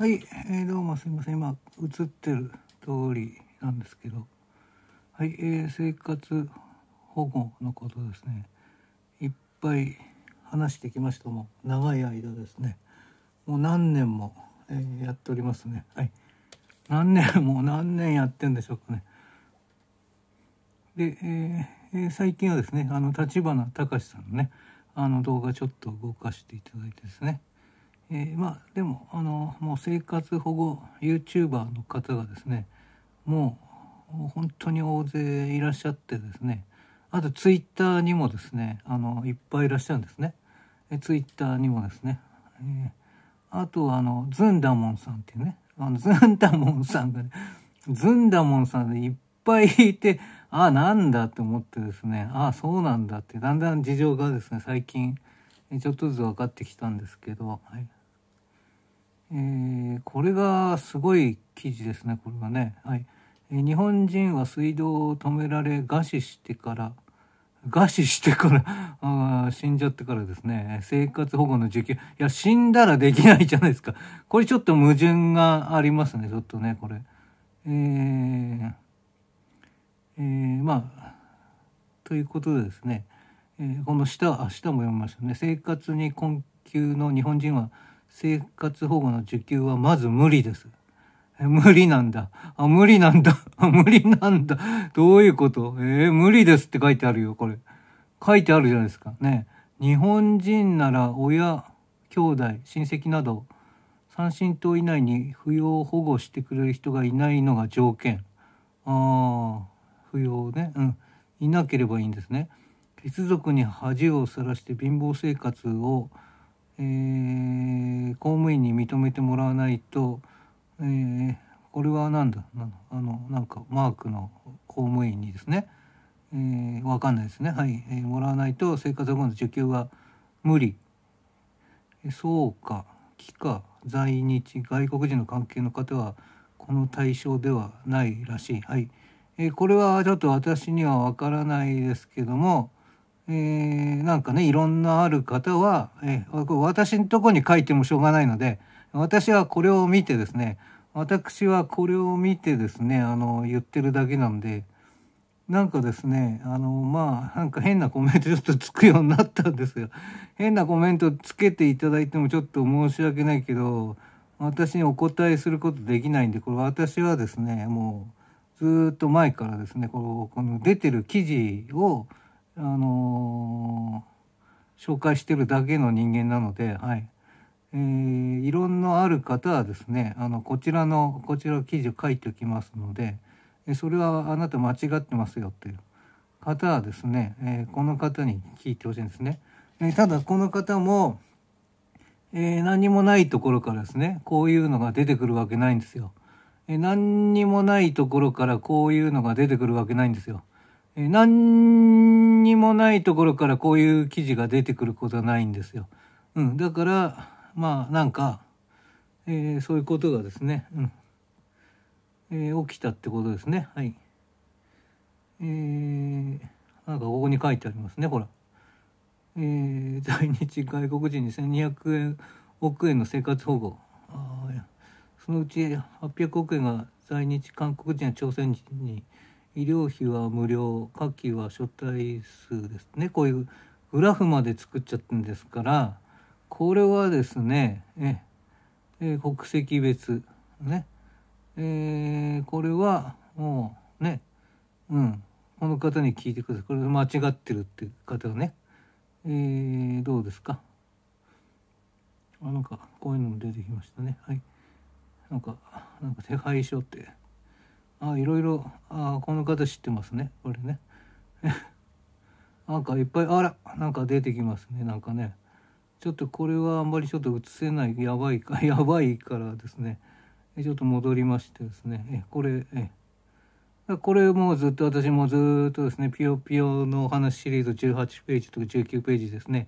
はい、えー、どうもすいません。今、映ってる通りなんですけど、はい、えー、生活保護のことですね。いっぱい話してきましたもう長い間ですね。もう何年も、えー、やっておりますね。はい。何年も 何年やってんでしょうかね。で、えー、最近はですね、あの、立花隆さんのね、あの動画ちょっと動かしていただいてですね。えー、まあでもあのもう生活保護 YouTuber の方がですねもう本当に大勢いらっしゃってですねあとツイッターにもですねあのいっぱいいらっしゃるんですねえツイッターにもですね、えー、あとはあのズンダモンさんっていうねあのズンダモンさんが、ね、ズンダモンさんでいっぱいいてああなんだって思ってですねああそうなんだってだんだん事情がですね最近ちょっとずつ分かってきたんですけど、はいえー、これがすごい記事ですねこれはね、はいえ日本人は水道を止められ餓死してから餓死してから あ死んじゃってからですね生活保護の受給いや死んだらできないじゃないですかこれちょっと矛盾がありますねちょっとねこれえー、えー、まあということでですね、えー、この下あ下も読みましたね生活に困窮の日本人は生活保護の受給はまず無理です。え無理なんだ。あ、無理なんだ。あ、無理なんだ。どういうことえー、無理ですって書いてあるよ、これ。書いてあるじゃないですか。ね。日本人なら親、兄弟、親戚など、三親等以内に扶養保護してくれる人がいないのが条件。ああ、扶養ね。うん。いなければいいんですね。血族に恥をさらして貧乏生活をえ公務員に認めてもらわないと、えー、これは何だあのなんかマークの公務員にですね、えー、わかんないですねはい、えー、もらわないと生活保護の受給は無理そうか帰化在日外国人の関係の方はこの対象ではないらしいはい、えー、これはちょっと私にはわからないですけどもえー、なんかねいろんなある方は、えー、私のとこに書いてもしょうがないので私はこれを見てですね私はこれを見てですねあの言ってるだけなんでなんかですねあのまあなんか変なコメントちょっとつくようになったんですよ。変なコメントつけていただいてもちょっと申し訳ないけど私にお答えすることできないんでこれ私はですねもうずっと前からですねこのこの出てる記事をあの紹介してるだけの人間なので、はい。えー、ろんなある方はですね、あの、こちらの、こちらの記事を書いておきますので、それはあなた間違ってますよっていう方はですね、えー、この方に聞いてほしいんですね。えただこの方も、えー、何もないところからですね、こういうのが出てくるわけないんですよ。えー、何にもないところからこういうのが出てくるわけないんですよ。え何何もないところからこういう記事が出てくることはないんですよ。うん、だからまあなんか、えー、そういうことがですね、うんえー、起きたってことですね。はい。えー、なんかここに書いてありますね、ほら。えー、在日外国人に1200円億円の生活保護。そのうち800億円が在日韓国人や朝鮮人に医療費は無料下記は所帯数ですねこういうグラフまで作っちゃったんですからこれはですねえ、え国籍別ね、えー、これはもうねうんこの方に聞いてくださいこれ間違ってるっていう方はね、えー、どうですかあなんかこういうのも出てきましたねはいなんかなんか手配書って。あいろいろあこの方知ってますねこれね なんかいっぱいあらなんか出てきますねなんかねちょっとこれはあんまりちょっと映せないやばいか やばいからですねちょっと戻りましてですねえこれえこれもずっと私もずっとですね「ピヨピヨ」のお話シリーズ18ページとか19ページですね、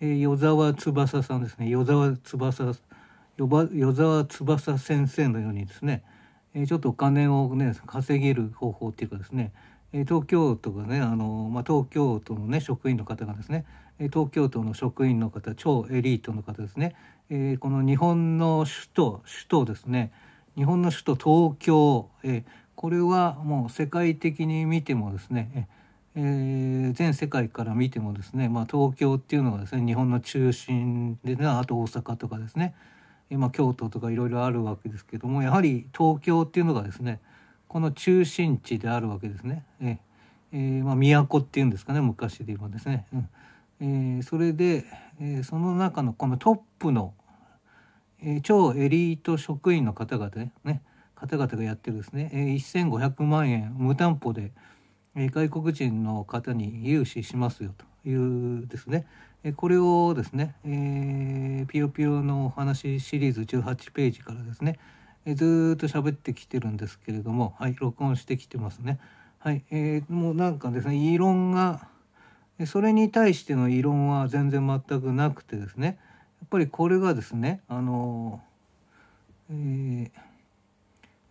えー、与沢翼さんですね与沢翼与沢翼先生のようにですねえちょっとお金をね稼げる方法っていうかですね、え東京都がねあの、まあ、東京都のね職員の方がですね東京都の職員の方超エリートの方ですね、えー、この日本の首都首都ですね日本の首都東京、えー、これはもう世界的に見てもですね、えー、全世界から見てもですね、まあ、東京っていうのがですね日本の中心で、ね、あと大阪とかですね、今京都とかいろいろあるわけですけどもやはり東京っていうのがですねこの中心地であるわけですね。ええー、まあ、都っていうんですかね昔で今ですね。うんえー、それで、えー、その中のこのトップの、えー、超エリート職員の方々ね、ね、方々がやってるですね、えー、1,500万円無担保で、えー、外国人の方に融資しますよというですね、これをですね、えー、ピヨピヨのお話シリーズ18ページからですね、えー、ずっと喋ってきてるんですけれども、はい、録音してきてますね。はい、えー、もうなんかですね、異論が、それに対しての異論は全然全くなくてですね、やっぱりこれがですね、あの、えー、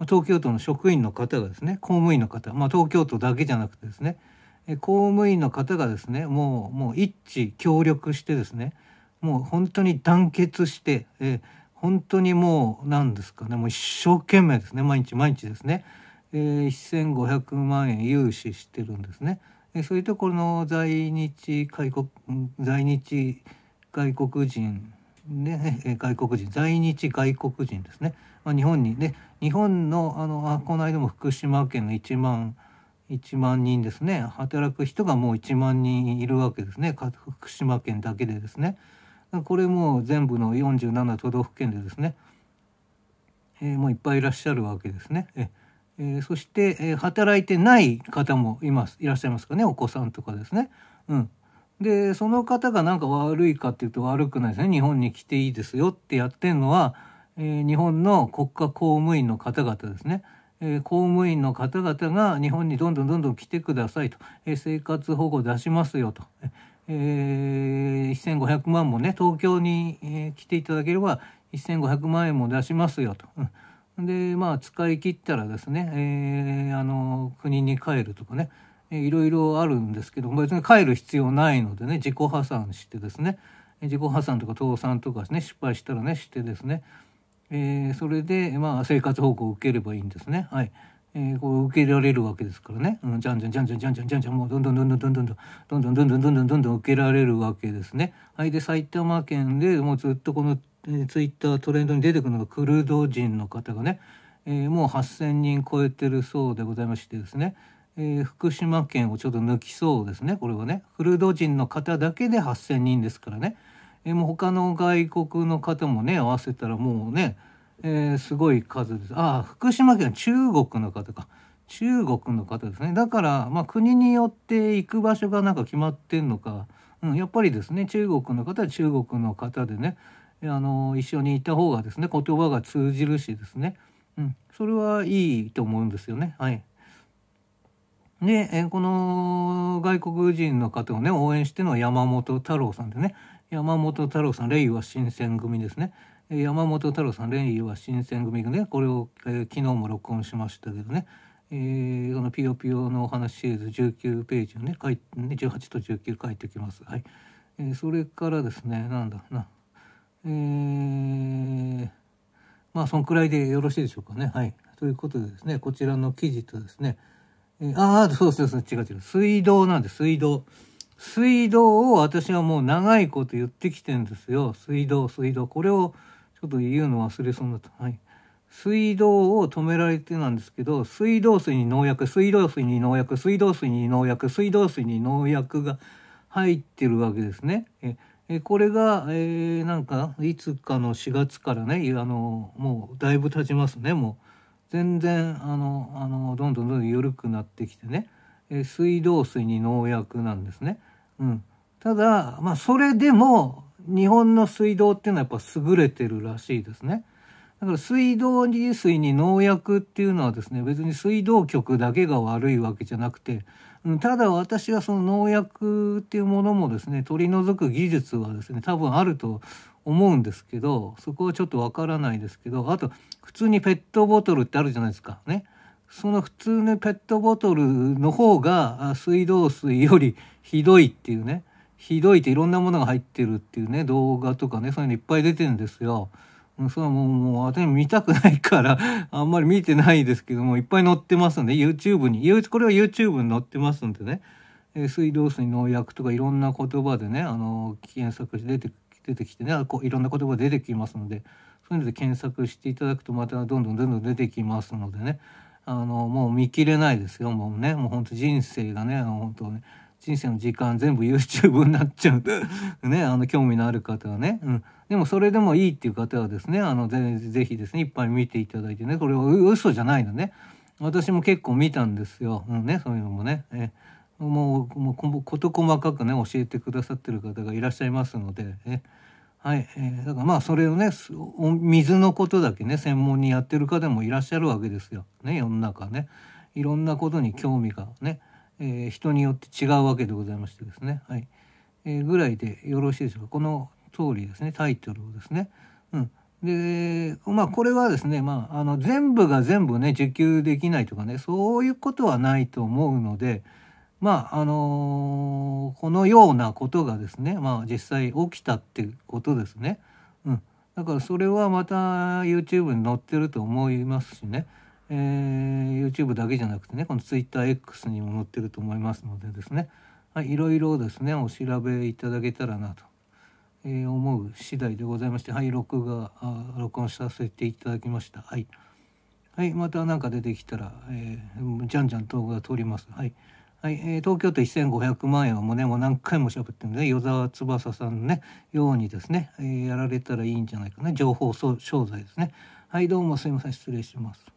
東京都の職員の方がですね、公務員の方、まあ、東京都だけじゃなくてですね、公務員の方がですねもうもう一致協力してですねもう本当に団結して、えー、本当にもう何ですかねもう一生懸命ですね毎日毎日ですね、えー、1500万円融資してるんですね。えー、そういうところの在日外国在日外国人ね、外国人在日外国人ですね、まあ、日本にね日本のあのあこの間も福島県の1万1万人ですね働く人がもう1万人いるわけですね福島県だけでですねこれも全部の47都道府県でですね、えー、もういっぱいいらっしゃるわけですね。えー、そして、えー、働いてない方もいますいらっしゃいますかねお子さんとかですね。うん、でその方がなんか悪いかっていうと悪くないですね日本に来ていいですよってやってるのは、えー、日本の国家公務員の方々ですね。公務員の方々が日本にどんどんどんどん来てくださいと、生活保護出しますよと、1500万もね東京に、来ていただければ1500万円も出しますよと。でまあ使い切ったらですね、えー、あの国に帰るとかねいろいろあるんですけど別に帰る必要ないのでね自己破産してですね自己破産とか倒産とかね失敗したらねしてですねえー、それで、まあ、生活保護を受ければいいんですね。はい。えー、こう受けられるわけですからね。うん、じゃんじゃんじゃんじゃんじゃんじゃんじゃんじゃんもうどんどんどんどんどんどんどんどんどんどんどんどんどんどんどん受けられるわけですね。はい。で、埼玉県でもうずっとこの、えー、ツイッタートレンドに出てくるのがクルド人の方がね、えー、もう8,000人超えてるそうでございましてですね。えー、福島県をちょっと抜きそうですねこれはねクルド人の方だけで8,000人ですからね、えー、もう他の外国の方もね合わせたらもうね、えー、すごい数ですああ福島県中国の方か中国の方ですねだからまあ国によって行く場所がなんか決まってんのか、うん、やっぱりですね中国の方は中国の方でねあの一緒にいた方がですね言葉が通じるしですね、うん、それはいいと思うんですよね。はい、で、えこの外国人の方をね応援しての山本太郎さんでね山本太郎さん令和新選組ですね山本太郎さん令和新選組がねこれを、えー、昨日も録音しましたけどね、えー、この「ぴよぴよ」のお話シリーズ19ページをね書いね18と19書いてきます。はいえー、それからですねなんだなえー、まあそんくらいでよろしいでしょうかね。はい、ということでですねこちらの記事とですね、えー、ああそうそうそう違う違う水道なんで水道。水道を私はもう長いこと言ってきてんですよ。水道、水道。これをちょっと言うの忘れそうになった。はい。水道を止められてなんですけど、水道水に農薬、水道水に農薬、水道水に農薬、水道水に農薬が入ってるわけですね。ええこれが、えー、なんか、いつかの4月からね、あの、もうだいぶ経ちますね、もう。全然、あの、あのどんどんどんどん緩くなってきてね。え水道水に農薬なんですね。うん、ただ、まあ、それでも日本の水道っていうのはやっぱ優れてるらしいですね。だから水道水に農薬っていうのはですね別に水道局だけが悪いわけじゃなくてうん、ただ私はその農薬っていうものもですね取り除く技術はですね多分あると思うんですけどそこはちょっとわからないですけどあと普通にペットボトルってあるじゃないですかねその普通のペットボトルの方が水道水よりひどいっていうねひどいっていろんなものが入ってるっていうね動画とかねそういうのいっぱい出てるんですよ。それはもう、もう、私見たくないから、あんまり見てないですけども、いっぱい載ってますんで、YouTube に、これは YouTube に載ってますんでね、え水道水農薬とかいろんな言葉でね、あの、検索して出て、出てきてね、こういろんな言葉出てきますので、そういうので検索していただくと、またどんどんどんどん出てきますのでね、あのもう見切れないですよもうねもう本当人生がね本当ね人生の時間全部 YouTube になっちゃう ねあの興味のある方はね、うん、でもそれでもいいっていう方はですねあのぜぜひですねいっぱい見ていただいてねこれは嘘じゃないのね私も結構見たんですよ、うんね、そういうのもね。えもうもう事細かくね教えてくださってる方がいらっしゃいますので。えはい、えー、だからまあそれをね水のことだけね専門にやってる方もいらっしゃるわけですよね世の中ねいろんなことに興味がね、えー、人によって違うわけでございましてですねはい、えー、ぐらいでよろしいでしょうかこの通りですねタイトルをですね。うん、でまあこれはですね、まあ、あの全部が全部ね受給できないとかねそういうことはないと思うので。まああのー、このようなことがですね、まあ、実際起きたってことですね、うん、だからそれはまた YouTube に載ってると思いますしね、えー、YouTube だけじゃなくてねこの TwitterX にも載ってると思いますのでですね、はい、いろいろですねお調べいただけたらなと、えー、思う次第でございましてはい録画録音させていただきましたはい、はい、また何か出てきたら、えー、じゃんじゃん動画撮りますはい。はい、え東京都1500万円はもうねもう何回もしゃべってるので与沢翼さんのねようにですね、えやられたらいいんじゃないかな情報商材ですねはいどうもすいません失礼します。